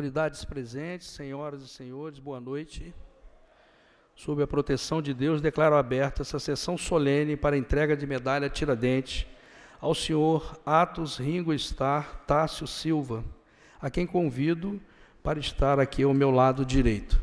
autoridades presentes, senhoras e senhores, boa noite. Sob a proteção de Deus, declaro aberta essa sessão solene para entrega de medalha Tiradentes ao senhor Atos Ringo Star Tássio Silva, a quem convido para estar aqui ao meu lado direito.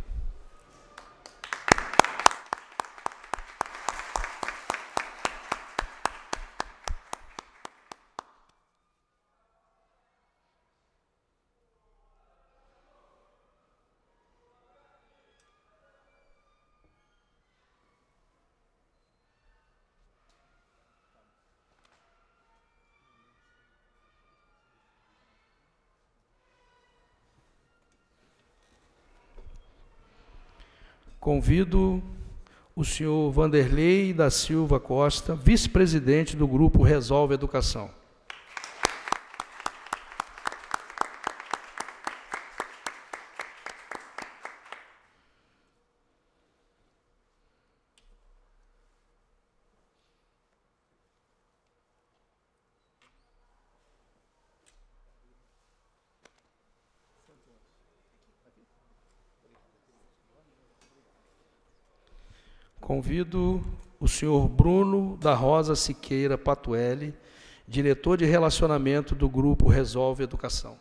Convido o senhor Vanderlei da Silva Costa, vice-presidente do grupo Resolve Educação. Convido o senhor Bruno da Rosa Siqueira Patuelli, diretor de relacionamento do grupo Resolve Educação.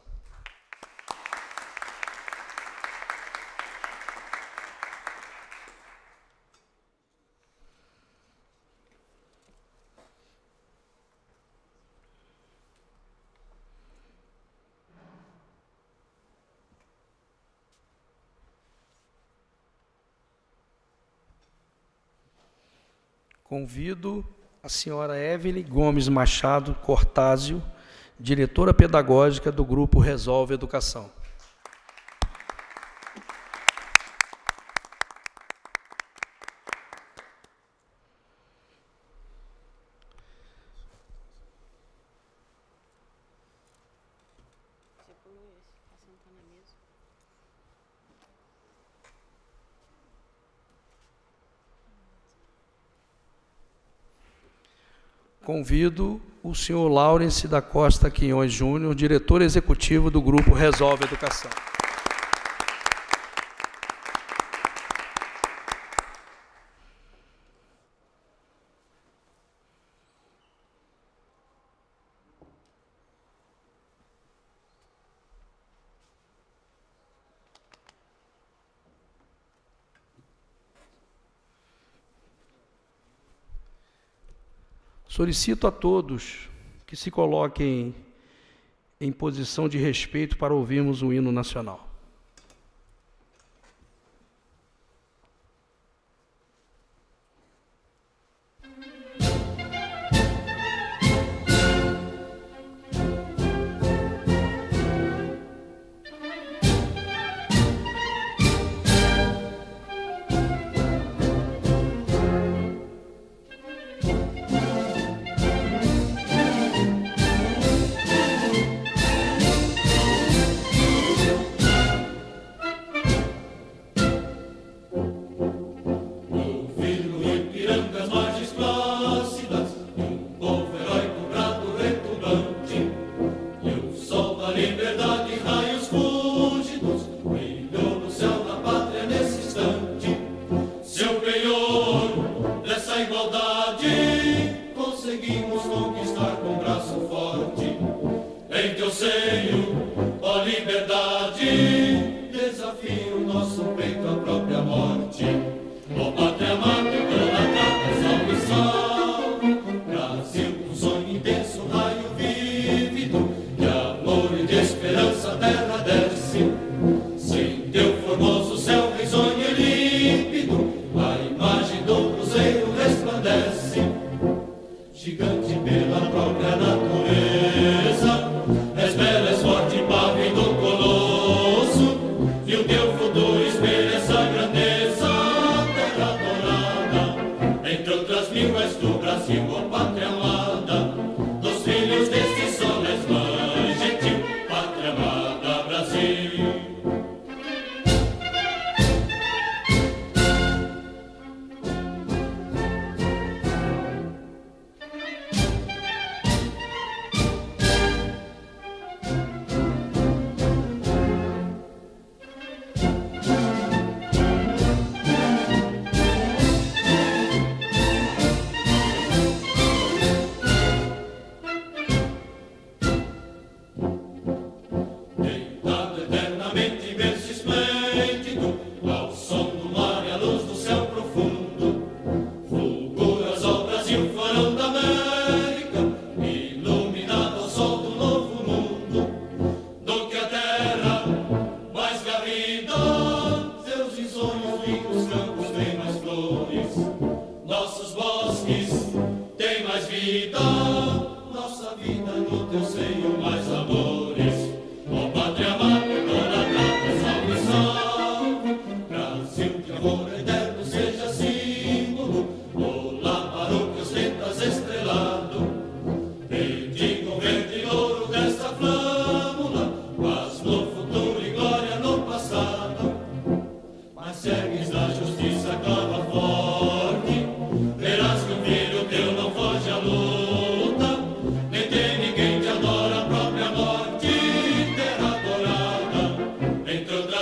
Convido a senhora Evelyn Gomes Machado Cortázio, diretora pedagógica do grupo Resolve Educação. Convido o senhor Laurence da Costa Quinhões Júnior, diretor executivo do Grupo Resolve Educação. Solicito a todos que se coloquem em posição de respeito para ouvirmos o hino nacional.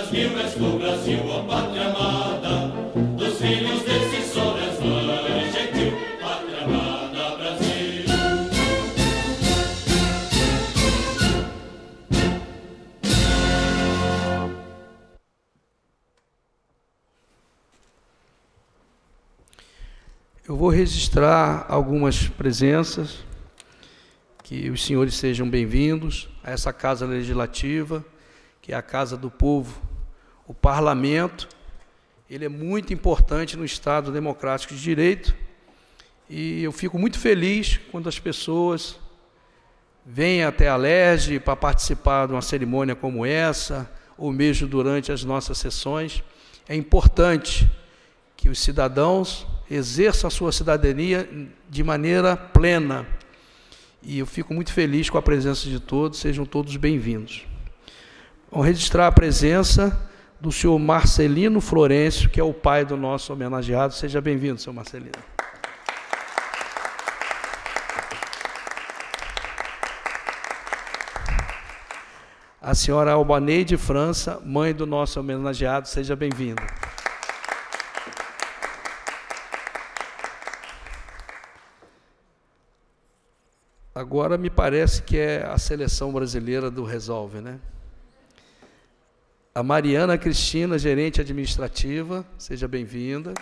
Brasil, és tu, Brasil, ó pátria amada, dos filhos desse sol és mãe gentil, pátria amada, Brasil. Eu vou registrar algumas presenças, que os senhores sejam bem-vindos a essa Casa Legislativa que é a casa do povo o parlamento, ele é muito importante no Estado democrático de direito. E eu fico muito feliz quando as pessoas vêm até a LERJ para participar de uma cerimônia como essa, ou mesmo durante as nossas sessões. É importante que os cidadãos exerçam a sua cidadania de maneira plena. E eu fico muito feliz com a presença de todos, sejam todos bem-vindos. Vou registrar a presença do senhor Marcelino Florencio, que é o pai do nosso homenageado. Seja bem-vindo, senhor Marcelino. A senhora Albaneide França, mãe do nosso homenageado, seja bem-vinda. Agora me parece que é a seleção brasileira do Resolve, né? a Mariana Cristina, gerente administrativa. Seja bem-vinda.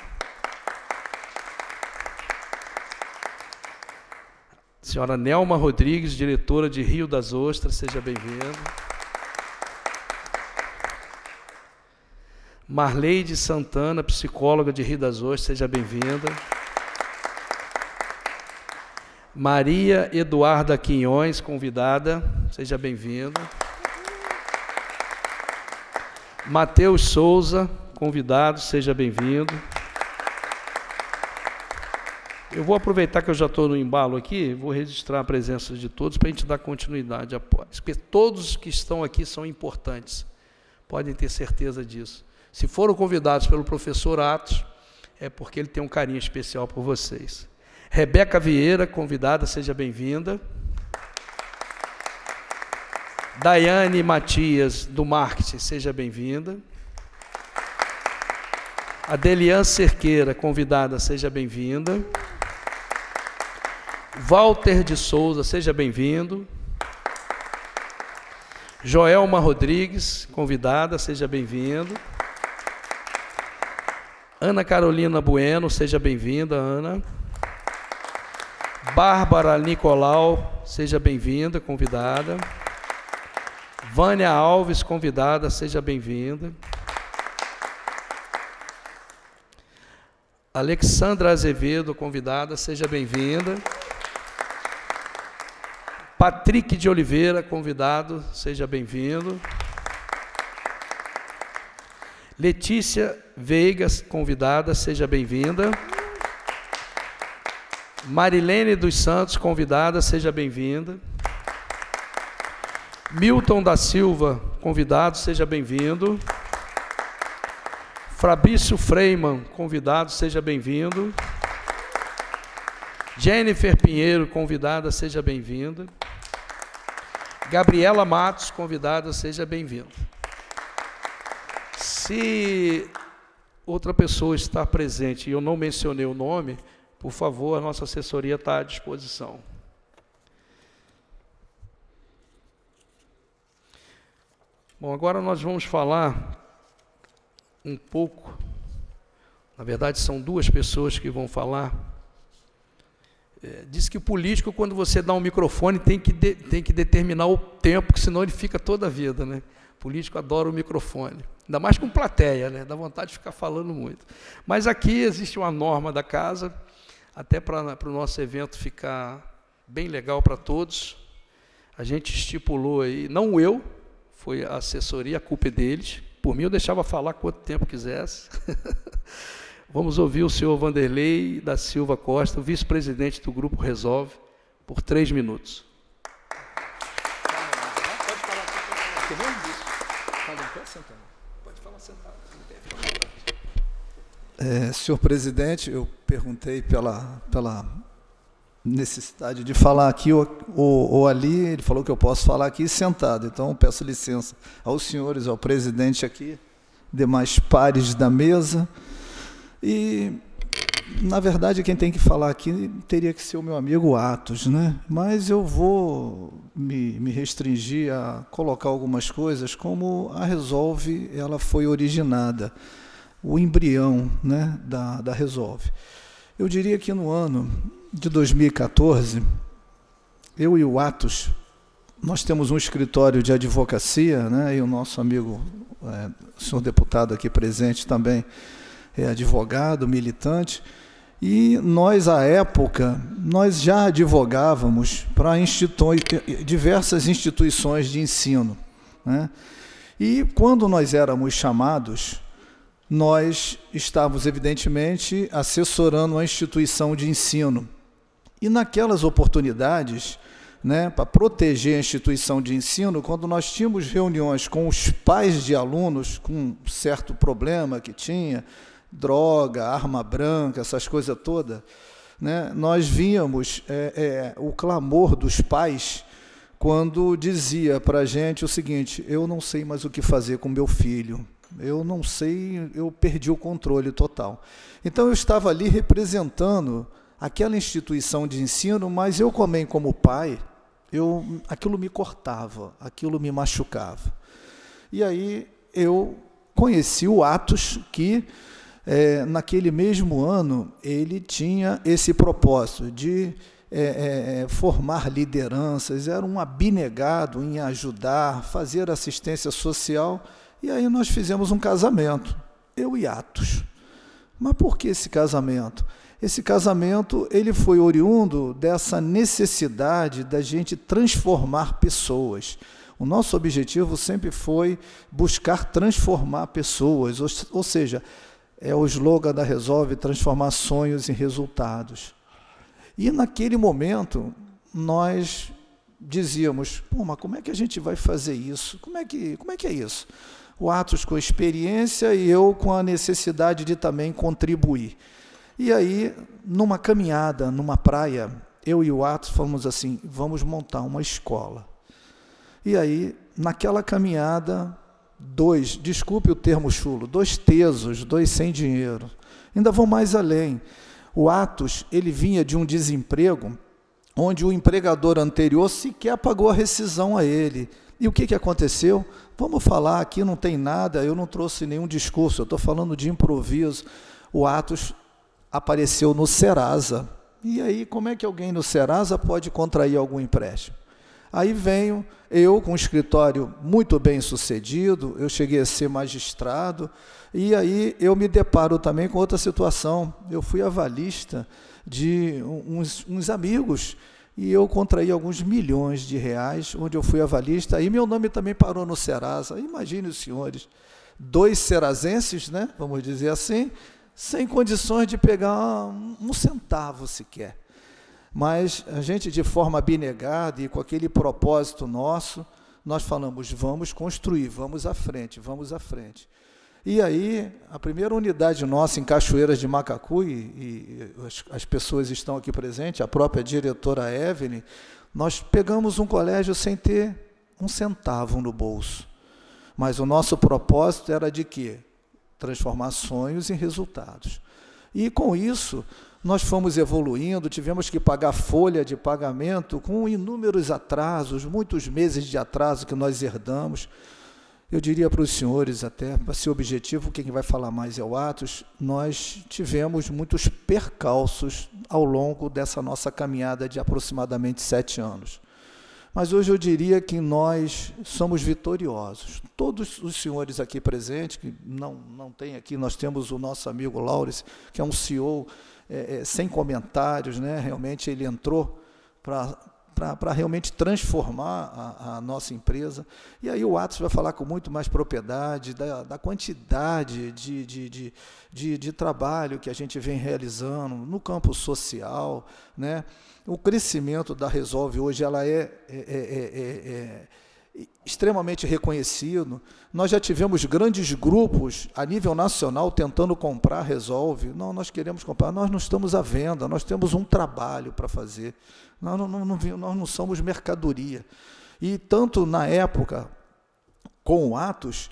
Senhora Nelma Rodrigues, diretora de Rio das Ostras, seja bem-vinda. Marleide Santana, psicóloga de Rio das Ostras, seja bem-vinda. Maria Eduarda Quinhões, convidada, seja bem-vinda. Matheus Souza, convidado, seja bem-vindo. Eu vou aproveitar que eu já estou no embalo aqui, vou registrar a presença de todos para a gente dar continuidade após. Porque todos que estão aqui são importantes, podem ter certeza disso. Se foram convidados pelo professor Atos, é porque ele tem um carinho especial por vocês. Rebeca Vieira, convidada, seja bem-vinda. Daiane Matias, do marketing, seja bem-vinda. A Cerqueira, convidada, seja bem-vinda. Walter de Souza, seja bem-vindo. Joelma Rodrigues, convidada, seja bem-vindo. Ana Carolina Bueno, seja bem-vinda, Ana. Bárbara Nicolau, seja bem-vinda, convidada. Vânia Alves, convidada, seja bem-vinda. Alexandra Azevedo, convidada, seja bem-vinda. Patrick de Oliveira, convidado, seja bem-vindo. Letícia Veigas, convidada, seja bem-vinda. Marilene dos Santos, convidada, seja bem-vinda. Milton da Silva, convidado, seja bem-vindo. Fabrício Freiman, convidado, seja bem-vindo. Jennifer Pinheiro, convidada, seja bem-vinda. Gabriela Matos, convidada, seja bem-vinda. Se outra pessoa está presente e eu não mencionei o nome, por favor, a nossa assessoria está à disposição. Bom, agora nós vamos falar um pouco. Na verdade, são duas pessoas que vão falar. É, diz que o político, quando você dá um microfone, tem que, de, tem que determinar o tempo, senão ele fica toda a vida. Né? O político adora o microfone. Ainda mais com plateia, né? dá vontade de ficar falando muito. Mas aqui existe uma norma da casa, até para o nosso evento ficar bem legal para todos. A gente estipulou aí, não eu, foi a assessoria, a culpa é deles. Por mim, eu deixava falar quanto tempo quisesse. Vamos ouvir o senhor Vanderlei da Silva Costa, vice-presidente do Grupo Resolve, por três minutos. É, senhor presidente, eu perguntei pela, pela necessidade de falar aqui ou, ou, ou, ali, ele falou que eu posso falar aqui sentado. Então, peço licença aos senhores, ao presidente aqui, demais pares da mesa. E, na verdade, quem tem que falar aqui teria que ser o meu amigo Atos, né? Mas eu vou me, me restringir a colocar algumas coisas como a Resolve ela foi originada, o embrião né, da, da Resolve. Eu diria que no ano de 2014, eu e o Atos, nós temos um escritório de advocacia, né, e o nosso amigo, é, o senhor deputado aqui presente também, é advogado, militante, e nós, à época, nós já advogávamos para institui diversas instituições de ensino. Né? E quando nós éramos chamados, nós estávamos, evidentemente, assessorando a instituição de ensino e naquelas oportunidades, né, para proteger a instituição de ensino, quando nós tínhamos reuniões com os pais de alunos com um certo problema que tinha, droga, arma branca, essas coisas todas, né, nós víamos é, é, o clamor dos pais quando dizia para a gente o seguinte: eu não sei mais o que fazer com meu filho, eu não sei, eu perdi o controle total. Então eu estava ali representando aquela instituição de ensino, mas eu também como pai, eu aquilo me cortava, aquilo me machucava. E aí eu conheci o Atos que é, naquele mesmo ano ele tinha esse propósito de é, é, é formar lideranças, era um abnegado em ajudar, fazer assistência social. E aí nós fizemos um casamento, eu e Atos. Mas por que esse casamento? Esse casamento ele foi oriundo dessa necessidade da gente transformar pessoas. O nosso objetivo sempre foi buscar transformar pessoas, ou, seja, é o slogan da Resolve transformar sonhos em resultados. E naquele momento nós dizíamos, Pô, mas como é que a gente vai fazer isso? Como é que, como é, que é isso? o Atos com a experiência e eu com a necessidade de também contribuir. E aí, numa caminhada, numa praia, eu e o Atos fomos assim: vamos montar uma escola. E aí, naquela caminhada, dois, desculpe o termo chulo, dois tesos, dois sem dinheiro. Ainda vou mais além. O Atos, ele vinha de um desemprego onde o empregador anterior sequer pagou a rescisão a ele. E o que, que aconteceu? Vamos falar aqui, não tem nada, eu não trouxe nenhum discurso, eu estou falando de improviso. O Atos apareceu no Serasa. E aí, como é que alguém no Serasa pode contrair algum empréstimo? Aí venho eu com um escritório muito bem sucedido, eu cheguei a ser magistrado, e aí eu me deparo também com outra situação. Eu fui avalista de uns, uns amigos e eu contraí alguns milhões de reais, onde eu fui avalista, e meu nome também parou no Serasa. Imagine os senhores, dois serazenses, né, vamos dizer assim, sem condições de pegar um centavo sequer. Mas a gente, de forma abnegada e com aquele propósito nosso, nós falamos: vamos construir, vamos à frente, vamos à frente. E aí, a primeira unidade nossa em Cachoeiras de Macacu, e, e as, as, pessoas estão aqui presentes, a própria diretora Evelyn, nós pegamos um colégio sem ter um centavo no bolso. Mas o nosso propósito era de quê? transformar sonhos em resultados. E com isso, nós fomos evoluindo, tivemos que pagar folha de pagamento com inúmeros atrasos, muitos meses de atraso que nós herdamos. Eu diria para os senhores, até para ser objetivo, quem vai falar mais é o Atos, nós tivemos muitos percalços ao longo dessa nossa caminhada de aproximadamente sete anos. Mas hoje eu diria que nós somos vitoriosos. Todos os senhores aqui presentes, que não, não tem aqui, nós temos o nosso amigo Laures, que é um CEO é, é, sem comentários, né? realmente ele entrou para realmente transformar a, a, nossa empresa. E aí o Atos vai falar com muito mais propriedade da, da quantidade de, de, de, de, de trabalho que a gente vem realizando no campo social, né? O crescimento da Resolve hoje ela é, é, é, é, extremamente reconhecido. Nós já tivemos grandes grupos a nível nacional tentando comprar a Resolve. Não, nós queremos comprar, nós não estamos à venda, nós temos um trabalho para fazer. Nós não, não, não, nós não somos mercadoria. E tanto na época com o Atos,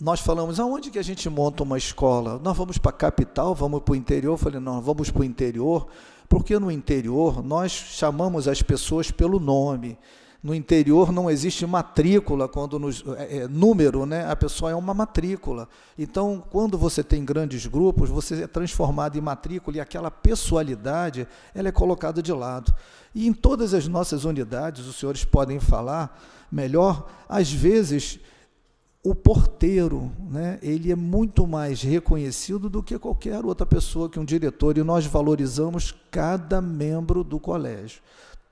nós falamos, aonde que a gente monta uma escola? Nós vamos para a capital, vamos para o interior? Eu falei, não, vamos para o interior porque no interior nós chamamos as pessoas pelo nome. No interior não existe matrícula quando nos, é, é, número, né? A pessoa é uma matrícula. Então, quando você tem grandes grupos, você é transformado em matrícula e aquela pessoalidade ela é colocada de lado. E em todas as nossas unidades, os senhores podem falar melhor. Às vezes o porteiro, né, ele é muito mais reconhecido do que qualquer outra pessoa que um diretor, e nós valorizamos cada membro do colégio.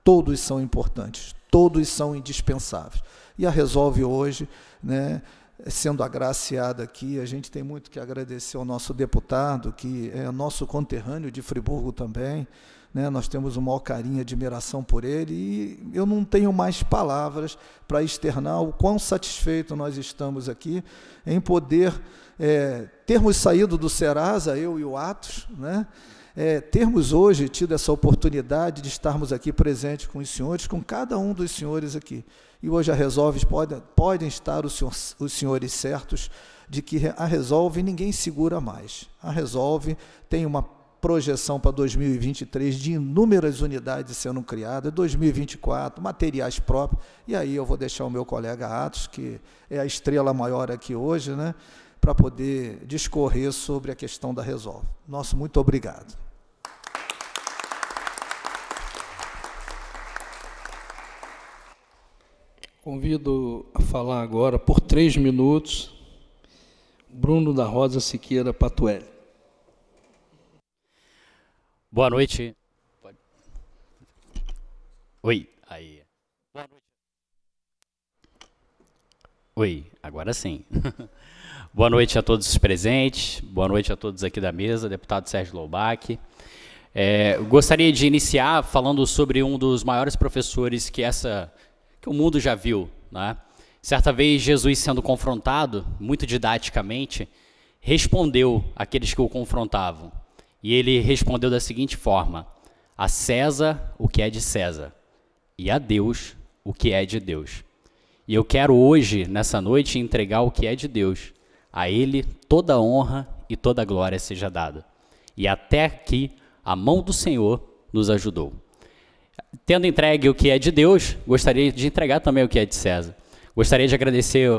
Todos são importantes, todos são indispensáveis. E a Resolve hoje, né, sendo agraciada aqui, a gente tem muito que agradecer ao nosso deputado, que é nosso conterrâneo de Friburgo também, né? Nós temos uma maior carinho e admiração por ele e eu não tenho mais palavras para externar o quão satisfeito nós estamos aqui em poder é, termos saído do Serasa, eu e o Atos, né? É, termos hoje tido essa oportunidade de estarmos aqui presentes com os senhores, com cada um dos senhores aqui. E hoje a Resolve podem, podem estar os, senhor, os senhores certos de que a Resolve ninguém segura mais. A Resolve tem uma projeção para 2023 de inúmeras unidades sendo criadas, 2024, materiais próprios. E aí eu vou deixar o meu colega Atos, que é a estrela maior aqui hoje, né, para poder discorrer sobre a questão da Resolve. Nosso muito obrigado. Convido a falar agora, por três minutos, Bruno da Rosa Siqueira Patuelli. Boa noite. Oi, aí. Boa noite. Oi, agora sim. Boa noite a todos os presentes, boa noite a todos aqui da mesa, deputado Sérgio Loubach. É, gostaria de iniciar falando sobre um dos maiores professores que essa que o mundo já viu. Né? Certa vez, Jesus, sendo confrontado, muito didaticamente, respondeu àqueles que o confrontavam. E ele respondeu da seguinte forma: A César o que é de César, e a Deus o que é de Deus. E eu quero hoje, nessa noite, entregar o que é de Deus. A Ele toda honra e toda glória seja dada. E até aqui a mão do Senhor nos ajudou. Tendo entregue o que é de Deus, gostaria de entregar também o que é de César. Gostaria de agradecer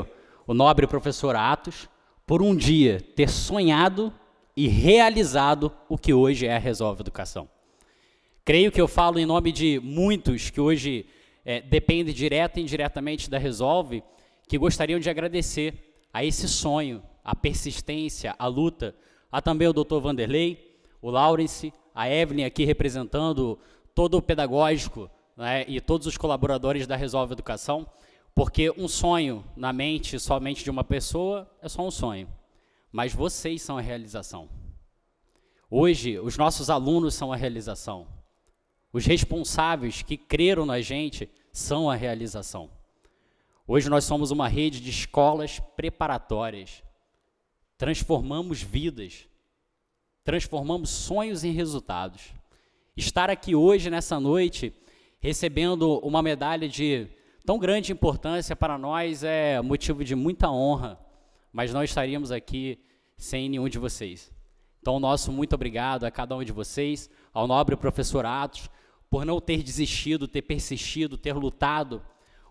o nobre professor Atos por um dia ter sonhado e realizado o que hoje é a Resolve Educação. Creio que eu falo em nome de muitos que hoje é, dependem direta e indiretamente da Resolve, que gostariam de agradecer a esse sonho, a persistência, a luta, a também o Dr. Vanderlei, o Lawrence, a Evelyn aqui representando todo o pedagógico né, e todos os colaboradores da Resolve Educação, porque um sonho na mente somente de uma pessoa é só um sonho mas vocês são a realização. Hoje, os nossos alunos são a realização. Os responsáveis que creram na gente são a realização. Hoje nós somos uma rede de escolas preparatórias. Transformamos vidas. Transformamos sonhos em resultados. Estar aqui hoje, nessa noite, recebendo uma medalha de tão grande importância para nós é motivo de muita honra mas não estaríamos aqui sem nenhum de vocês. Então, nosso muito obrigado a cada um de vocês, ao nobre professor Atos, por não ter desistido, ter persistido, ter lutado.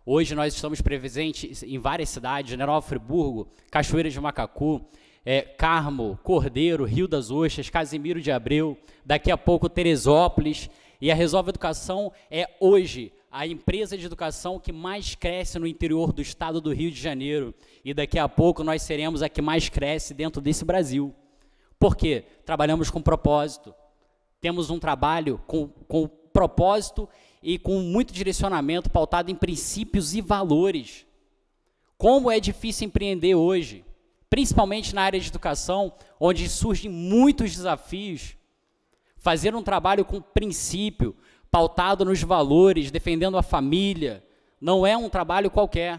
Hoje nós estamos presentes em várias cidades, né? Nova Friburgo, Cachoeira de Macacu, é, Carmo, Cordeiro, Rio das Ostras, Casimiro de Abreu, daqui a pouco Teresópolis. E a Resolve Educação é hoje a empresa de educação que mais cresce no interior do estado do Rio de Janeiro. E daqui a pouco nós seremos a que mais cresce dentro desse Brasil. Por quê? Trabalhamos com propósito. Temos um trabalho com, com propósito e com muito direcionamento pautado em princípios e valores. Como é difícil empreender hoje, principalmente na área de educação, onde surgem muitos desafios. Fazer um trabalho com princípio, pautado nos valores, defendendo a família. Não é um trabalho qualquer.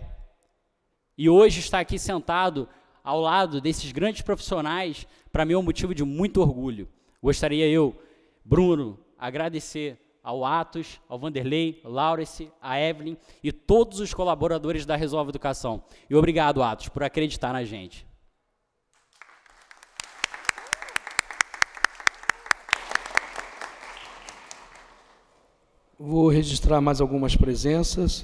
E hoje estar aqui sentado ao lado desses grandes profissionais, para mim é um motivo de muito orgulho. Gostaria eu, Bruno, agradecer ao Atos, ao Vanderlei, Laurence, a Evelyn e todos os colaboradores da Resolve Educação. E obrigado, Atos, por acreditar na gente. Vou registrar mais algumas presenças.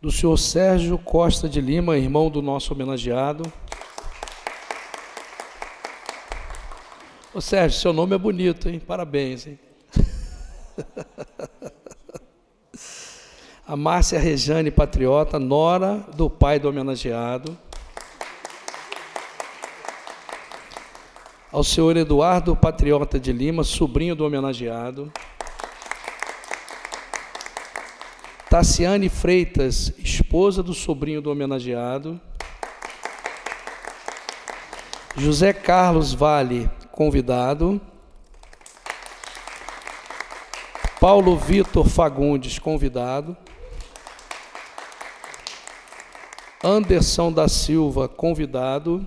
Do senhor Sérgio Costa de Lima, irmão do nosso homenageado. Ô Sérgio, seu nome é bonito, hein? Parabéns, hein? A Márcia Rejane Patriota, nora do pai do homenageado. Ao senhor Eduardo Patriota de Lima, sobrinho do homenageado. Taciane Freitas, esposa do sobrinho do homenageado. José Carlos Vale, convidado. Paulo Vitor Fagundes, convidado. Anderson da Silva, convidado.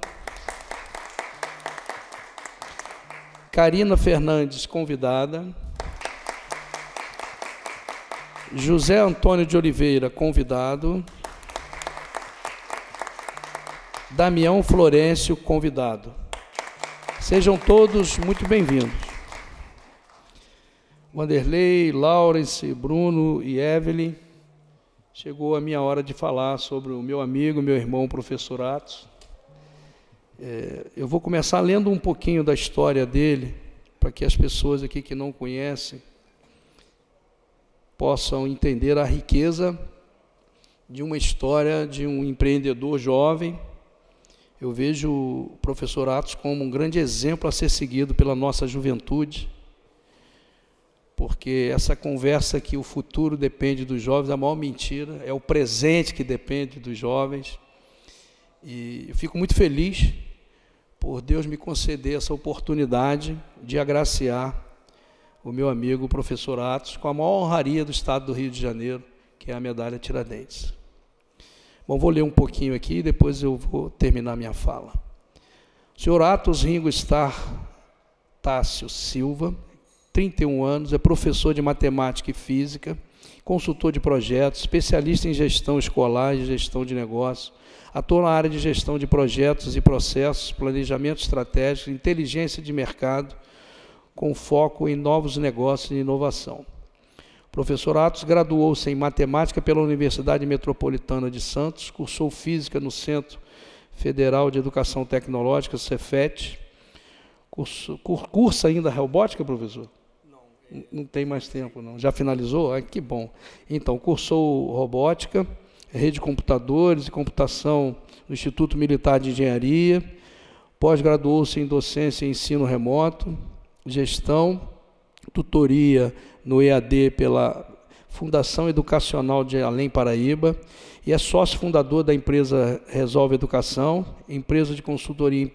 Karina Fernandes, convidada. José Antônio de Oliveira, convidado. Damião Florencio, convidado. Sejam todos muito bem-vindos. Wanderlei, Lawrence, Bruno e Evelyn. Chegou a minha hora de falar sobre o meu amigo, meu irmão, professor Atos. É, eu vou começar lendo um pouquinho da história dele, para que as pessoas aqui que não conhecem possam entender a riqueza de uma história de um empreendedor jovem. Eu vejo o professor Atos como um grande exemplo a ser seguido pela nossa juventude, porque essa conversa que o futuro depende dos jovens é a maior mentira, é o presente que depende dos jovens. E eu fico muito feliz por Deus me conceder essa oportunidade de agraciar o meu amigo o professor Atos, com a maior honraria do Estado do Rio de Janeiro, que é a medalha Tiradentes. Bom, vou ler um pouquinho aqui e depois eu vou terminar minha fala. O senhor Atos Ringo Star Tássio Silva, 31 anos, é professor de matemática e física, consultor de projetos, especialista em gestão escolar e gestão de negócios, atua na área de gestão de projetos e processos, planejamento estratégico, inteligência de mercado, com foco em novos negócios e inovação. O professor Atos graduou-se em matemática pela Universidade Metropolitana de Santos, cursou física no Centro Federal de Educação Tecnológica, Cefet. Curso, cursa ainda robótica, professor? Não, não tem mais tempo, não. Já finalizou? Ah, que bom. Então, cursou robótica, rede de computadores e computação no Instituto Militar de Engenharia, pós-graduou-se em docência e ensino remoto, gestão, tutoria no EAD pela Fundação Educacional de Além Paraíba e é sócio fundador da empresa Resolve Educação, empresa de consultoria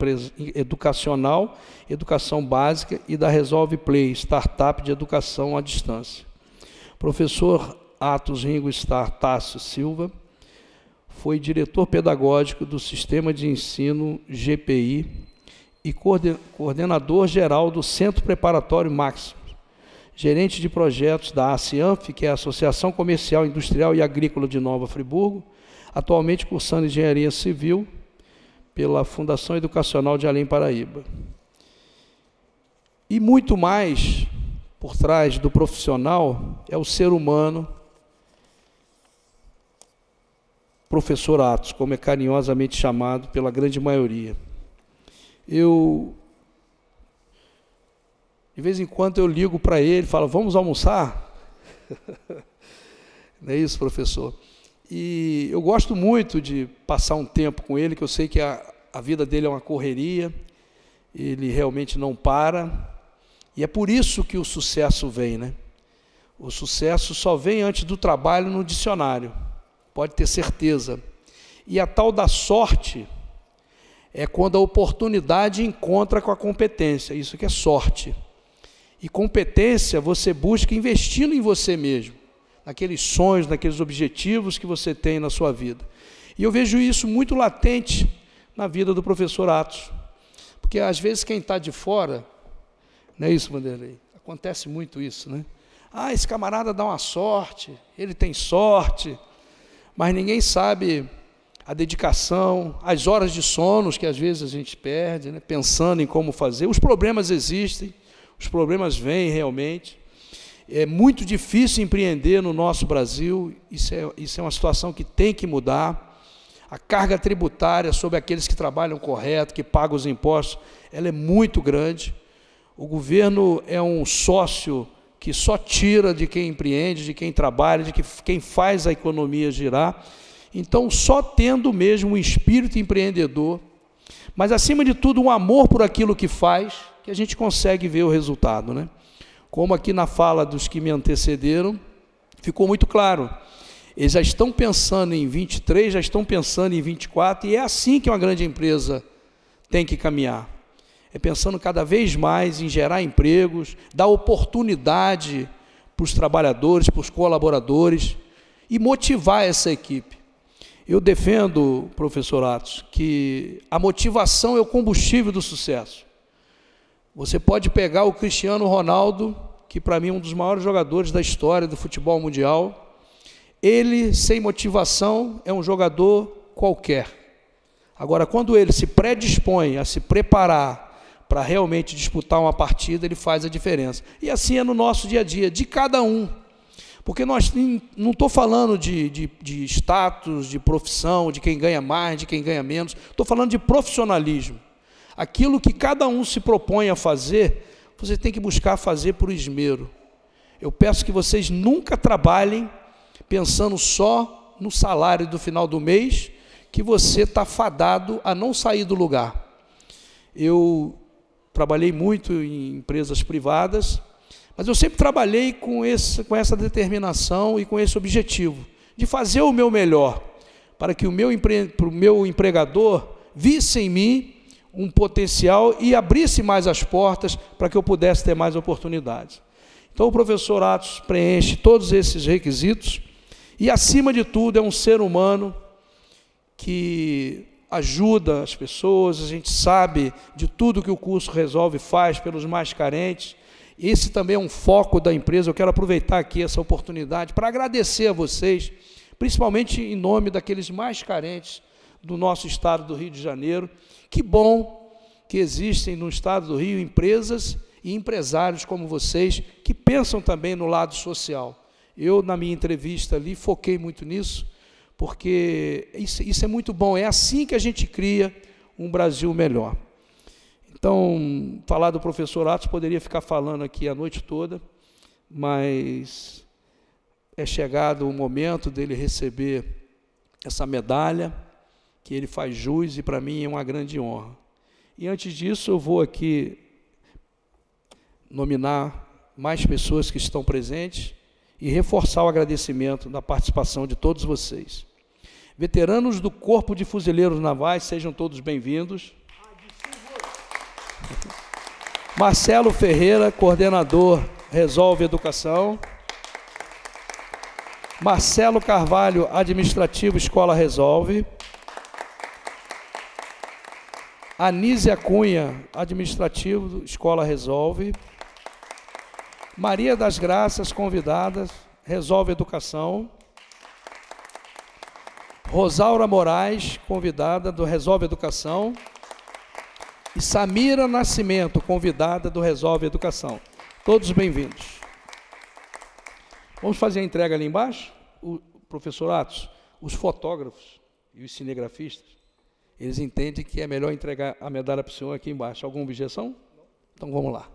educacional, educação básica e da Resolve Play, startup de educação à distância. Professor Atos Ringo Star Tássio Silva foi diretor pedagógico do Sistema de Ensino GPI e coordenador geral do Centro Preparatório Máximo, gerente de projetos da ACIANF, que é a Associação Comercial, Industrial e Agrícola de Nova Friburgo, atualmente cursando Engenharia Civil pela Fundação Educacional de Além Paraíba. E muito mais por trás do profissional é o ser humano, professor Atos, como é carinhosamente chamado pela grande maioria eu de vez em quando eu ligo para ele, falo: "Vamos almoçar?" Não é isso, professor. E eu gosto muito de passar um tempo com ele, que eu sei que a, a vida dele é uma correria, ele realmente não para. E é por isso que o sucesso vem, né? O sucesso só vem antes do trabalho no dicionário, pode ter certeza. E a tal da sorte, é quando a oportunidade encontra com a competência. Isso que é sorte. E competência você busca investindo em você mesmo, naqueles sonhos, naqueles objetivos que você tem na sua vida. E eu vejo isso muito latente na vida do professor Atos. Porque às vezes quem está de fora, não é isso, Vanderlei? Acontece muito isso, né? Ah, esse camarada dá uma sorte, ele tem sorte, mas ninguém sabe a dedicação, as horas de sono que às vezes a gente perde, né, pensando em como fazer. Os problemas existem, os problemas vêm realmente. É muito difícil empreender no nosso Brasil, isso é, isso é uma situação que tem que mudar. A carga tributária sobre aqueles que trabalham correto, que pagam os impostos, ela é muito grande. O governo é um sócio que só tira de quem empreende, de quem trabalha, de quem faz a economia girar então, só tendo mesmo um espírito empreendedor, mas acima de tudo um amor por aquilo que faz, que a gente consegue ver o resultado, né? Como aqui na fala dos que me antecederam, ficou muito claro. Eles já estão pensando em 23, já estão pensando em 24, e é assim que uma grande empresa tem que caminhar. É pensando cada vez mais em gerar empregos, dar oportunidade para os trabalhadores, para os colaboradores e motivar essa equipe. Eu defendo, professor Atos, que a motivação é o combustível do sucesso. Você pode pegar o Cristiano Ronaldo, que para mim é um dos maiores jogadores da história do futebol mundial. Ele, sem motivação, é um jogador qualquer. Agora, quando ele se predispõe a se preparar para realmente disputar uma partida, ele faz a diferença. E assim é no nosso dia a dia, de cada um. Porque nós não estou falando de, de, de status, de profissão, de quem ganha mais, de quem ganha menos. Estou falando de profissionalismo. Aquilo que cada um se propõe a fazer, você tem que buscar fazer por esmero. Eu peço que vocês nunca trabalhem pensando só no salário do final do mês, que você está fadado a não sair do lugar. Eu trabalhei muito em empresas privadas mas eu sempre trabalhei com, esse, com essa determinação e com esse objetivo de fazer o meu melhor para que o meu, empre, o meu empregador visse em mim um potencial e abrisse mais as portas para que eu pudesse ter mais oportunidades. Então o professor Atos preenche todos esses requisitos e, acima de tudo, é um ser humano que ajuda as pessoas, a gente sabe de tudo que o curso Resolve e faz pelos mais carentes, esse também é um foco da empresa. Eu quero aproveitar aqui essa oportunidade para agradecer a vocês, principalmente em nome daqueles mais carentes do nosso estado do Rio de Janeiro. Que bom que existem no estado do Rio empresas e empresários como vocês que pensam também no lado social. Eu, na minha entrevista ali, foquei muito nisso, porque isso, isso é muito bom. É assim que a gente cria um Brasil melhor. Então, falar do professor Atos poderia ficar falando aqui a noite toda, mas é chegado o momento dele receber essa medalha, que ele faz jus e para mim é uma grande honra. E antes disso, eu vou aqui nominar mais pessoas que estão presentes e reforçar o agradecimento da participação de todos vocês. Veteranos do Corpo de Fuzileiros Navais, sejam todos bem-vindos. Marcelo Ferreira, coordenador Resolve Educação. Marcelo Carvalho, administrativo Escola Resolve. Anísia Cunha, administrativo Escola Resolve. Maria das Graças, convidadas, Resolve Educação. Rosaura Moraes, convidada do Resolve Educação e Samira Nascimento, convidada do Resolve Educação. Todos bem-vindos. Vamos fazer a entrega ali embaixo? O professor Atos, os fotógrafos e os cinegrafistas, eles entendem que é melhor entregar a medalha para o senhor aqui embaixo. Alguma objeção? Então vamos lá.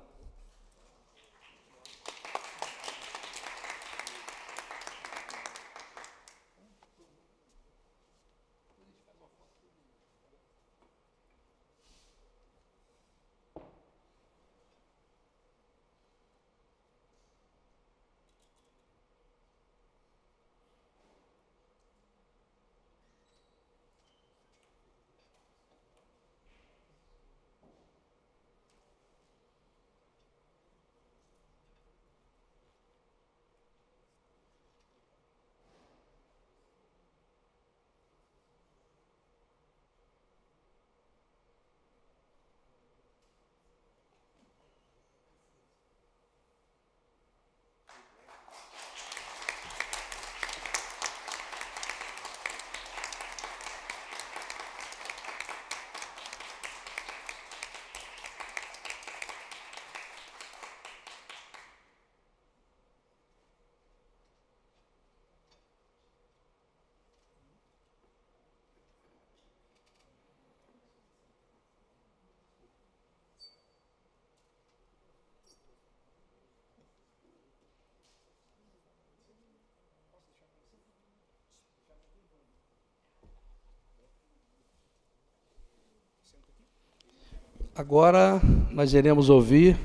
Agora nós iremos ouvir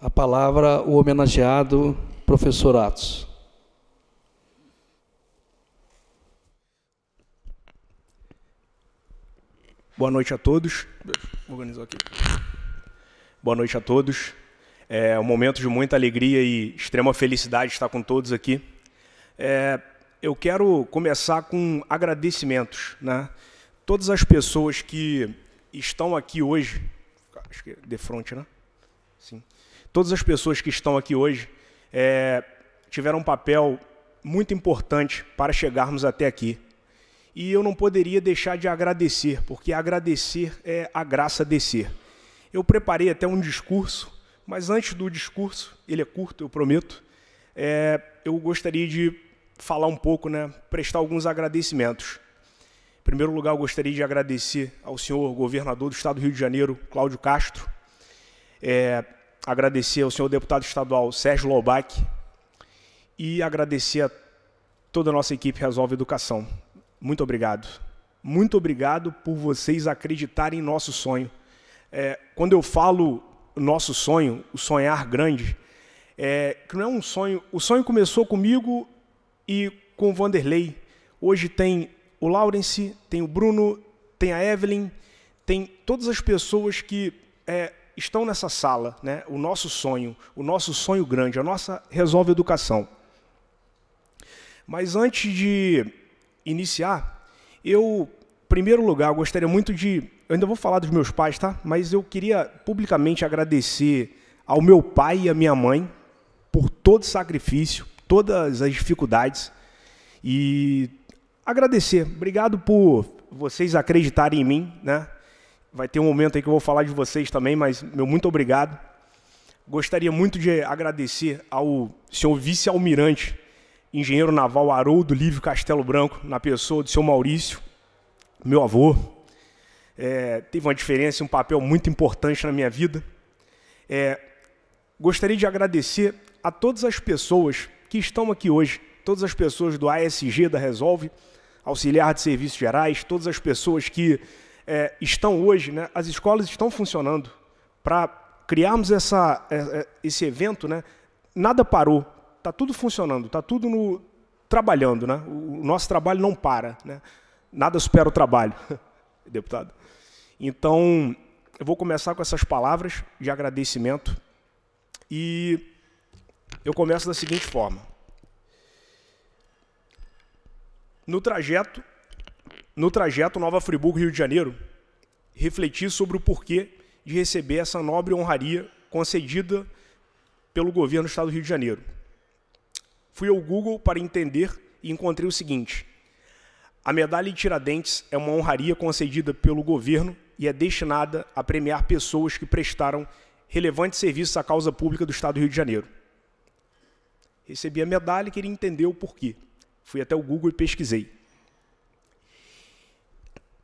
a palavra o homenageado professor Atos. Boa noite a todos. Vou organizar aqui. Boa noite a todos. É um momento de muita alegria e extrema felicidade estar com todos aqui. É, eu quero começar com agradecimentos, né? Todas as pessoas que estão aqui hoje, acho que é de frente, né? Sim. Todas as pessoas que estão aqui hoje é, tiveram um papel muito importante para chegarmos até aqui. E eu não poderia deixar de agradecer, porque agradecer é a graça descer. Eu preparei até um discurso, mas antes do discurso, ele é curto, eu prometo, é, eu gostaria de falar um pouco, né, prestar alguns agradecimentos. Em primeiro lugar, eu gostaria de agradecer ao senhor governador do Estado do Rio de Janeiro, Cláudio Castro, é, agradecer ao senhor deputado estadual Sérgio Lobac e agradecer a toda a nossa equipe Resolve Educação. Muito obrigado. Muito obrigado por vocês acreditarem em nosso sonho. É, quando eu falo nosso sonho, o sonhar grande, é, que não é um sonho. O sonho começou comigo e com Vanderlei. Hoje tem o Lawrence, tem o Bruno, tem a Evelyn, tem todas as pessoas que é, estão nessa sala, né? O nosso sonho, o nosso sonho grande, a nossa resolve educação. Mas antes de iniciar, eu, em primeiro lugar, gostaria muito de. Eu ainda vou falar dos meus pais, tá? Mas eu queria publicamente agradecer ao meu pai e à minha mãe por todo o sacrifício, todas as dificuldades e agradecer. Obrigado por vocês acreditarem em mim, né? Vai ter um momento aí que eu vou falar de vocês também, mas meu muito obrigado. Gostaria muito de agradecer ao senhor vice-almirante, engenheiro naval Haroldo Lívio Castelo Branco, na pessoa do senhor Maurício, meu avô. É, teve uma diferença, um papel muito importante na minha vida. É, gostaria de agradecer a todas as pessoas que estão aqui hoje, todas as pessoas do ASG da Resolve, auxiliar de serviços gerais, todas as pessoas que é, estão hoje, né, as escolas estão funcionando para criarmos essa, é, é, esse evento, né, nada parou, está tudo funcionando, está tudo no, trabalhando, né? o nosso trabalho não para, né? nada supera o trabalho, deputado. Então, eu vou começar com essas palavras de agradecimento e eu começo da seguinte forma. No trajeto, no trajeto Nova Friburgo Rio de Janeiro, refleti sobre o porquê de receber essa nobre honraria concedida pelo governo do Estado do Rio de Janeiro. Fui ao Google para entender e encontrei o seguinte: a medalha de Tiradentes é uma honraria concedida pelo governo e é destinada a premiar pessoas que prestaram relevantes serviços à causa pública do Estado do Rio de Janeiro. Recebi a medalha e queria entender o porquê. Fui até o Google e pesquisei.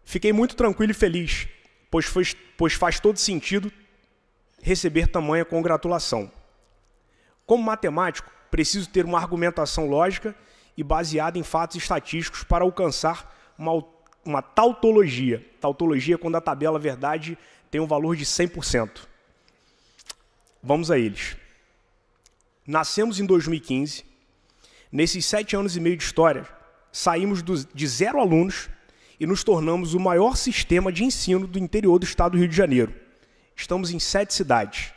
Fiquei muito tranquilo e feliz, pois, foi, pois faz todo sentido receber tamanha congratulação. Como matemático, preciso ter uma argumentação lógica e baseada em fatos estatísticos para alcançar uma, uma tautologia. Tautologia é quando a tabela verdade tem um valor de 100%. Vamos a eles. Nascemos em 2015, Nesses sete anos e meio de história, saímos do, de zero alunos e nos tornamos o maior sistema de ensino do interior do estado do Rio de Janeiro. Estamos em sete cidades.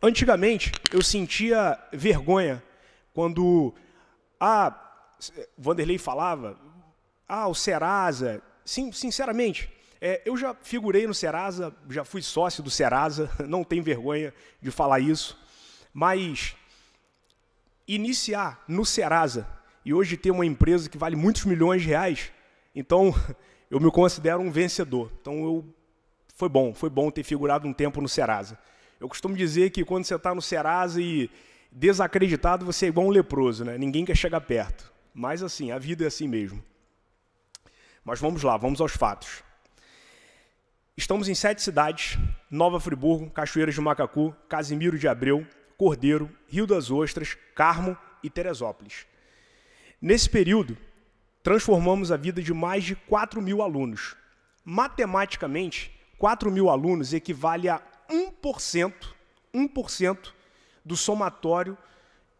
Antigamente, eu sentia vergonha quando a ah, Vanderlei falava, ah, o Serasa. Sim, sinceramente, é, eu já figurei no Serasa, já fui sócio do Serasa, não tenho vergonha de falar isso, mas iniciar no Serasa e hoje ter uma empresa que vale muitos milhões de reais, então eu me considero um vencedor. Então eu foi bom, foi bom ter figurado um tempo no Serasa. Eu costumo dizer que quando você está no Serasa e desacreditado, você é igual um leproso, né? Ninguém quer chegar perto. Mas assim, a vida é assim mesmo. Mas vamos lá, vamos aos fatos. Estamos em sete cidades: Nova Friburgo, Cachoeiras de Macacu, Casimiro de Abreu, Cordeiro, Rio das Ostras, Carmo e Teresópolis. Nesse período, transformamos a vida de mais de 4 mil alunos. Matematicamente, 4 mil alunos equivale a 1%, 1% do somatório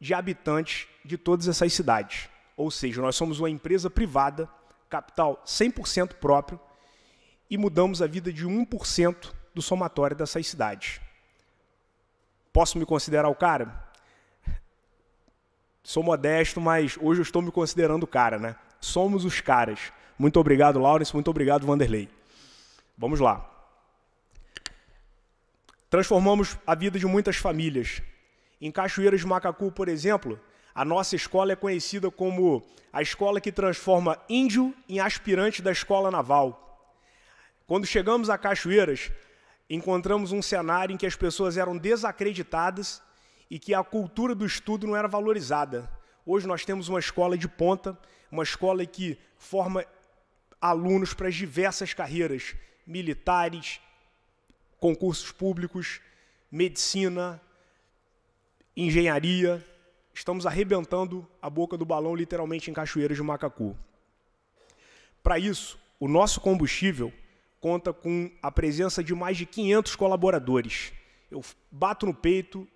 de habitantes de todas essas cidades. Ou seja, nós somos uma empresa privada, capital 100% próprio, e mudamos a vida de 1% do somatório dessas cidades posso me considerar o cara? Sou modesto, mas hoje eu estou me considerando o cara, né? Somos os caras. Muito obrigado, Lawrence. Muito obrigado, Vanderlei. Vamos lá. Transformamos a vida de muitas famílias. Em Cachoeiras de Macacu, por exemplo, a nossa escola é conhecida como a escola que transforma índio em aspirante da escola naval. Quando chegamos a Cachoeiras, encontramos um cenário em que as pessoas eram desacreditadas e que a cultura do estudo não era valorizada. Hoje nós temos uma escola de ponta, uma escola que forma alunos para as diversas carreiras, militares, concursos públicos, medicina, engenharia. Estamos arrebentando a boca do balão literalmente em Cachoeiras de Macacu. Para isso, o nosso combustível conta com a presença de mais de 500 colaboradores. Eu bato no peito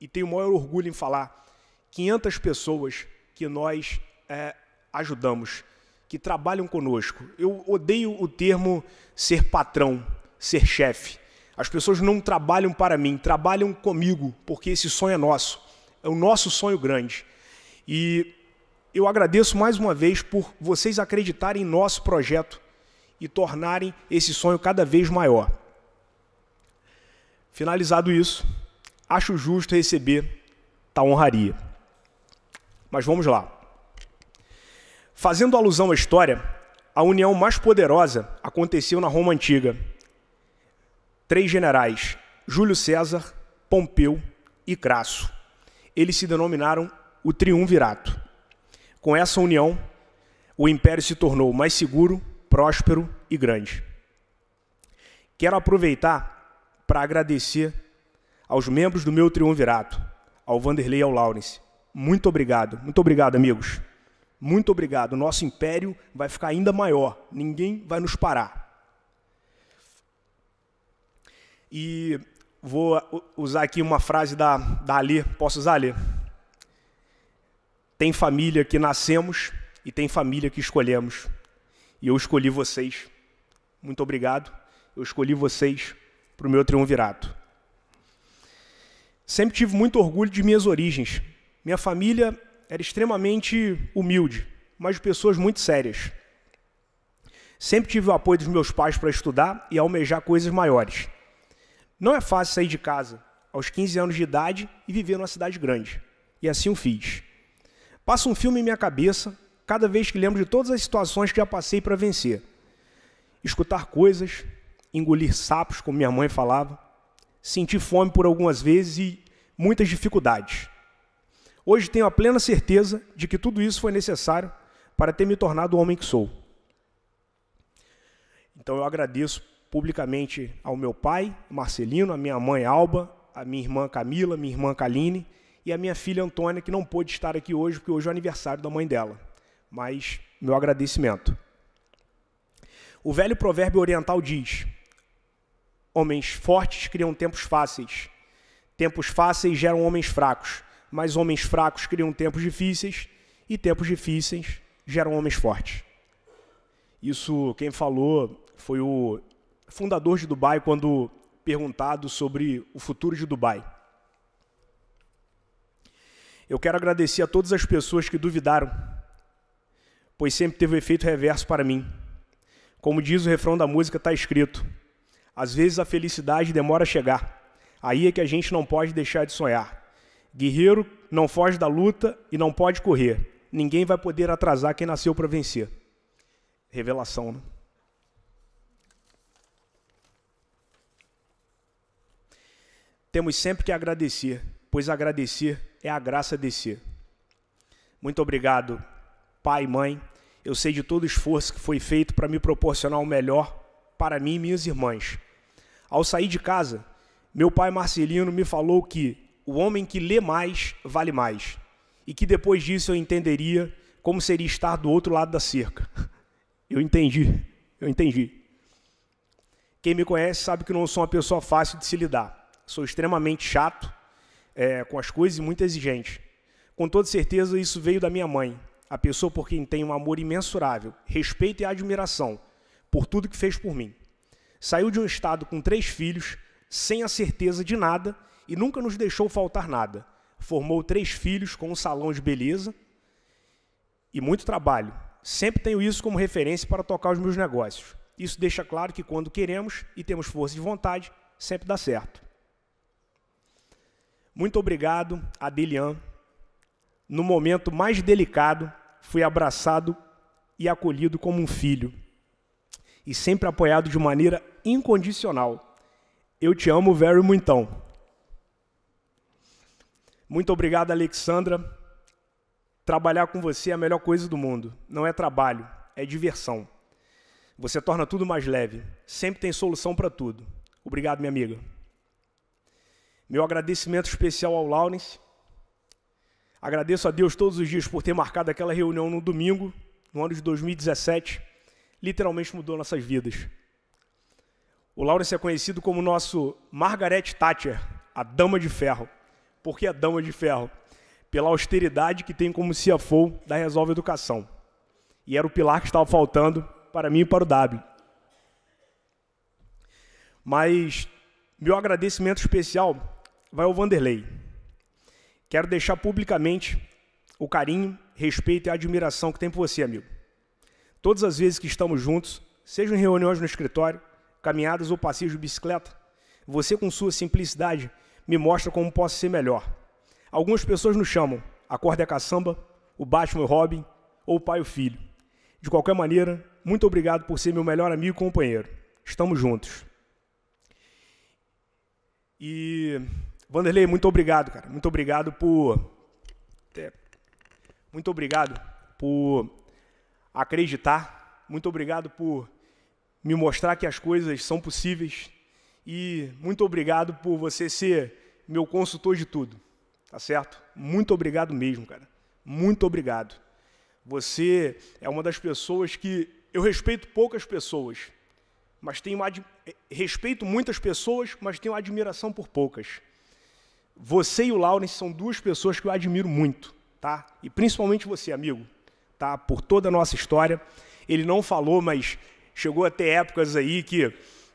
e tenho o maior orgulho em falar 500 pessoas que nós é, ajudamos, que trabalham conosco. Eu odeio o termo ser patrão, ser chefe. As pessoas não trabalham para mim, trabalham comigo, porque esse sonho é nosso. É o nosso sonho grande. E eu agradeço mais uma vez por vocês acreditarem em nosso projeto e tornarem esse sonho cada vez maior. Finalizado isso, acho justo receber tal honraria. Mas vamos lá. Fazendo alusão à história, a união mais poderosa aconteceu na Roma antiga. Três generais, Júlio César, Pompeu e Crasso. Eles se denominaram o Triunvirato. Com essa união, o império se tornou mais seguro próspero e grande. Quero aproveitar para agradecer aos membros do meu triunvirato, ao Vanderlei e ao Lawrence. Muito obrigado, muito obrigado, amigos. Muito obrigado. O nosso império vai ficar ainda maior, ninguém vai nos parar. E vou usar aqui uma frase da, da Ali, posso usar Ali? Tem família que nascemos e tem família que escolhemos e eu escolhi vocês. Muito obrigado. Eu escolhi vocês para o meu triunvirato. Sempre tive muito orgulho de minhas origens. Minha família era extremamente humilde, mas de pessoas muito sérias. Sempre tive o apoio dos meus pais para estudar e almejar coisas maiores. Não é fácil sair de casa aos 15 anos de idade e viver numa cidade grande. E assim o fiz. Passa um filme em minha cabeça cada vez que lembro de todas as situações que já passei para vencer. Escutar coisas, engolir sapos, como minha mãe falava, sentir fome por algumas vezes e muitas dificuldades. Hoje tenho a plena certeza de que tudo isso foi necessário para ter me tornado o homem que sou. Então eu agradeço publicamente ao meu pai, Marcelino, à minha mãe Alba, à minha irmã Camila, minha irmã Kaline e à minha filha Antônia, que não pôde estar aqui hoje, porque hoje é o aniversário da mãe dela mas meu agradecimento. O velho provérbio oriental diz: Homens fortes criam tempos fáceis. Tempos fáceis geram homens fracos, mas homens fracos criam tempos difíceis e tempos difíceis geram homens fortes. Isso quem falou foi o fundador de Dubai quando perguntado sobre o futuro de Dubai. Eu quero agradecer a todas as pessoas que duvidaram pois sempre teve o um efeito reverso para mim. Como diz o refrão da música, está escrito: às vezes a felicidade demora a chegar. Aí é que a gente não pode deixar de sonhar. Guerreiro não foge da luta e não pode correr. Ninguém vai poder atrasar quem nasceu para vencer. Revelação, né? Temos sempre que agradecer, pois agradecer é a graça descer. Muito obrigado pai e mãe, eu sei de todo o esforço que foi feito para me proporcionar o melhor para mim e minhas irmãs. Ao sair de casa, meu pai Marcelino me falou que o homem que lê mais vale mais e que depois disso eu entenderia como seria estar do outro lado da cerca. Eu entendi, eu entendi. Quem me conhece sabe que não sou uma pessoa fácil de se lidar. Sou extremamente chato é, com as coisas e muito exigente. Com toda certeza, isso veio da minha mãe, a pessoa por quem tenho um amor imensurável, respeito e admiração por tudo que fez por mim. Saiu de um estado com três filhos, sem a certeza de nada e nunca nos deixou faltar nada. Formou três filhos com um salão de beleza e muito trabalho. Sempre tenho isso como referência para tocar os meus negócios. Isso deixa claro que quando queremos e temos força de vontade, sempre dá certo. Muito obrigado, Adelian. No momento mais delicado, fui abraçado e acolhido como um filho, e sempre apoiado de maneira incondicional. Eu te amo, Very Muitão. Muito obrigado, Alexandra. Trabalhar com você é a melhor coisa do mundo. Não é trabalho, é diversão. Você torna tudo mais leve. Sempre tem solução para tudo. Obrigado, minha amiga. Meu agradecimento especial ao Lawrence Agradeço a Deus todos os dias por ter marcado aquela reunião no domingo, no ano de 2017. Literalmente mudou nossas vidas. O Lawrence é conhecido como nosso Margaret Thatcher, a Dama de Ferro. Por que a Dama de Ferro? Pela austeridade que tem como CFO da Resolve Educação. E era o pilar que estava faltando para mim e para o W. Mas meu agradecimento especial vai ao Vanderlei. Quero deixar publicamente o carinho, respeito e admiração que tenho por você, amigo. Todas as vezes que estamos juntos, sejam reuniões no escritório, caminhadas ou passeios de bicicleta, você com sua simplicidade me mostra como posso ser melhor. Algumas pessoas nos chamam a corda e a caçamba, o Batman e o Robin, ou o pai e o filho. De qualquer maneira, muito obrigado por ser meu melhor amigo e companheiro. Estamos juntos. E Vanderlei, muito obrigado, cara. Muito obrigado por. É, muito obrigado por acreditar. Muito obrigado por me mostrar que as coisas são possíveis. E muito obrigado por você ser meu consultor de tudo. Tá certo? Muito obrigado mesmo, cara. Muito obrigado. Você é uma das pessoas que eu respeito poucas pessoas, mas tenho ad... respeito muitas pessoas, mas tenho admiração por poucas. Você e o Lawrence são duas pessoas que eu admiro muito, tá? E principalmente você, amigo, tá? Por toda a nossa história. Ele não falou, mas chegou até épocas aí que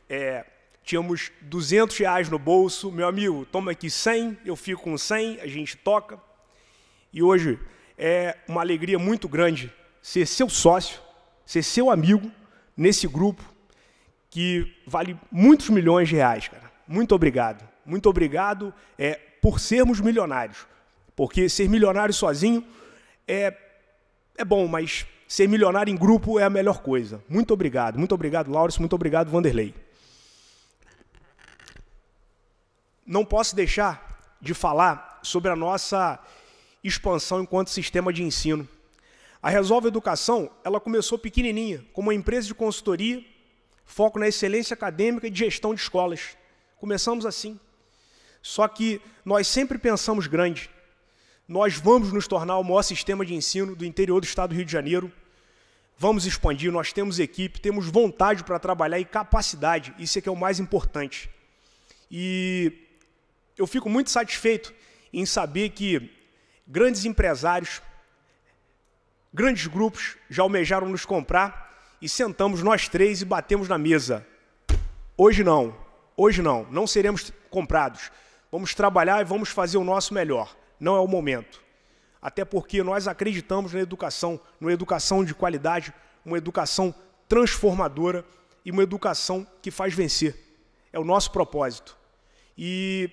é, tínhamos 200 reais no bolso. Meu amigo, toma aqui 100, eu fico com 100, a gente toca. E hoje é uma alegria muito grande ser seu sócio, ser seu amigo nesse grupo que vale muitos milhões de reais, cara. Muito obrigado. Muito obrigado. É, por sermos milionários. Porque ser milionário sozinho é, é bom, mas ser milionário em grupo é a melhor coisa. Muito obrigado. Muito obrigado, Laurence. Muito obrigado, Vanderlei. Não posso deixar de falar sobre a nossa expansão enquanto sistema de ensino. A Resolve Educação, ela começou pequenininha, como uma empresa de consultoria, foco na excelência acadêmica e de gestão de escolas. Começamos assim. Só que nós sempre pensamos grande. Nós vamos nos tornar o maior sistema de ensino do interior do estado do Rio de Janeiro. Vamos expandir, nós temos equipe, temos vontade para trabalhar e capacidade. Isso é que é o mais importante. E eu fico muito satisfeito em saber que grandes empresários, grandes grupos já almejaram nos comprar e sentamos nós três e batemos na mesa. Hoje não, hoje não, não seremos comprados vamos trabalhar e vamos fazer o nosso melhor. Não é o momento. Até porque nós acreditamos na educação, numa educação de qualidade, uma educação transformadora e uma educação que faz vencer. É o nosso propósito. E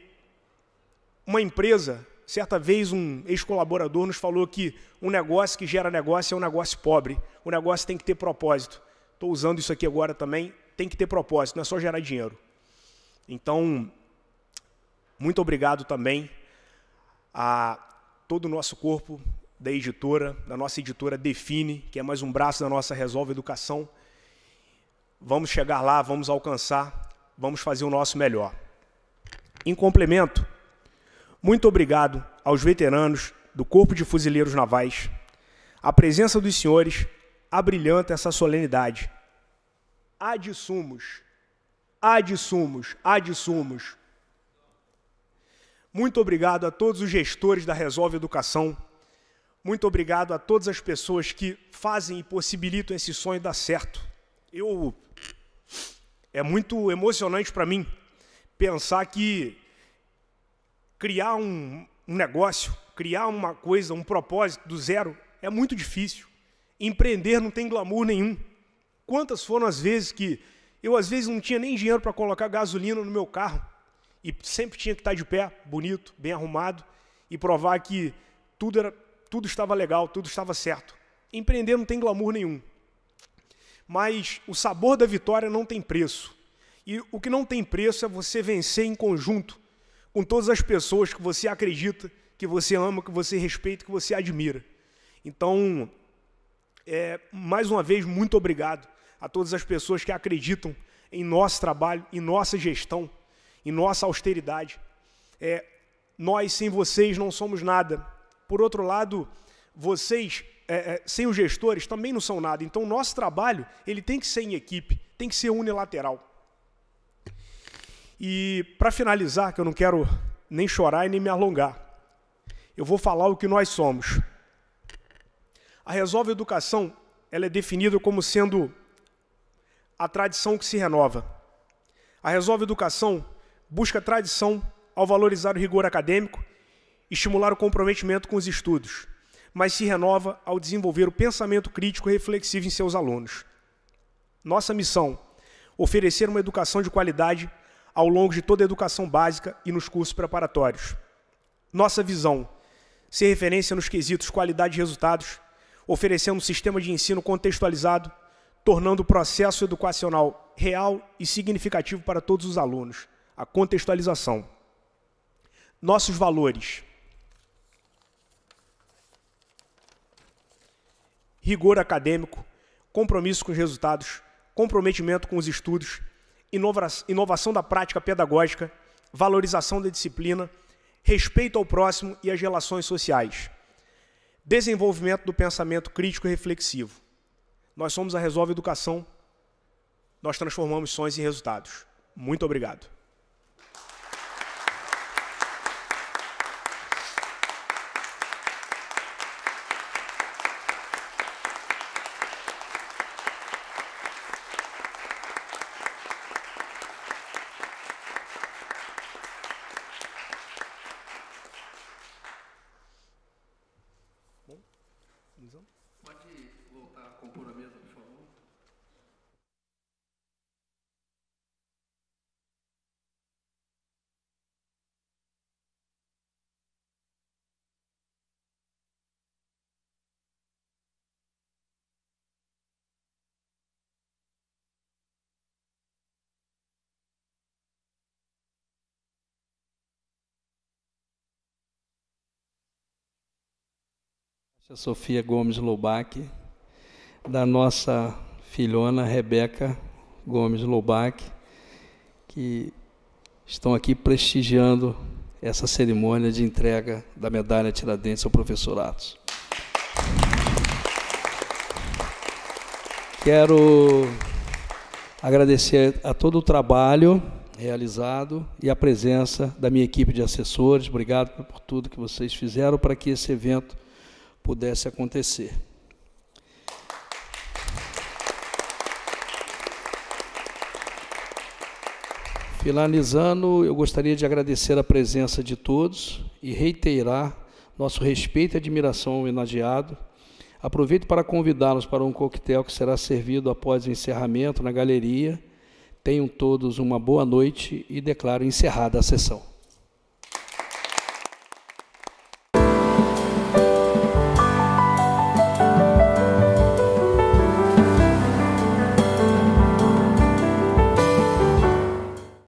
uma empresa, certa vez um ex-colaborador nos falou que um negócio que gera negócio é um negócio pobre. O negócio tem que ter propósito. Estou usando isso aqui agora também. Tem que ter propósito, não é só gerar dinheiro. Então, muito obrigado também a todo o nosso corpo da editora, da nossa editora Define, que é mais um braço da nossa Resolve Educação. Vamos chegar lá, vamos alcançar, vamos fazer o nosso melhor. Em complemento, muito obrigado aos veteranos do Corpo de Fuzileiros Navais. A presença dos senhores abrilhanta essa solenidade. Ad sumos, ad sumos, ad sumos. Muito obrigado a todos os gestores da Resolve Educação. Muito obrigado a todas as pessoas que fazem e possibilitam esse sonho dar certo. Eu é muito emocionante para mim pensar que criar um, um, negócio, criar uma coisa, um propósito do zero é muito difícil. Empreender não tem glamour nenhum. Quantas foram as vezes que eu às vezes não tinha nem dinheiro para colocar gasolina no meu carro e sempre tinha que estar de pé, bonito, bem arrumado e provar que tudo era, tudo estava legal, tudo estava certo. Empreender não tem glamour nenhum. Mas o sabor da vitória não tem preço. E o que não tem preço é você vencer em conjunto com todas as pessoas que você acredita, que você ama, que você respeita, que você admira. Então, é, mais uma vez, muito obrigado a todas as pessoas que acreditam em nosso trabalho, em nossa gestão em nossa austeridade. É, nós sem vocês não somos nada. Por outro lado, vocês é, é, sem os gestores também não são nada. Então, o nosso trabalho ele tem que ser em equipe, tem que ser unilateral. E para finalizar, que eu não quero nem chorar e nem me alongar, eu vou falar o que nós somos. A Resolve Educação ela é definida como sendo a tradição que se renova. A Resolve Educação busca tradição ao valorizar o rigor acadêmico, estimular o comprometimento com os estudos, mas se renova ao desenvolver o pensamento crítico e reflexivo em seus alunos. Nossa missão: oferecer uma educação de qualidade ao longo de toda a educação básica e nos cursos preparatórios. Nossa visão: ser referência nos quesitos qualidade e resultados, oferecendo um sistema de ensino contextualizado, tornando o processo educacional real e significativo para todos os alunos a contextualização. Nossos valores. Rigor acadêmico, compromisso com os resultados, comprometimento com os estudos, inovação da prática pedagógica, valorização da disciplina, respeito ao próximo e às relações sociais. Desenvolvimento do pensamento crítico e reflexivo. Nós somos a Resolve Educação. Nós transformamos sonhos em resultados. Muito obrigado. pode voltar a compor a mesa, por favor? Tia Sofia Gomes Lobac, da nossa filhona Rebeca Gomes Lobac, que estão aqui prestigiando essa cerimônia de entrega da medalha Tiradentes ao professor Atos. Quero agradecer a todo o trabalho realizado e a presença da minha equipe de assessores. Obrigado por tudo que vocês fizeram para que esse evento pudesse acontecer. Finalizando, eu gostaria de agradecer a presença de todos e reiterar nosso respeito e admiração ao homenageado. Aproveito para convidá-los para um coquetel que será servido após o encerramento na galeria. Tenham todos uma boa noite e declaro encerrada a sessão.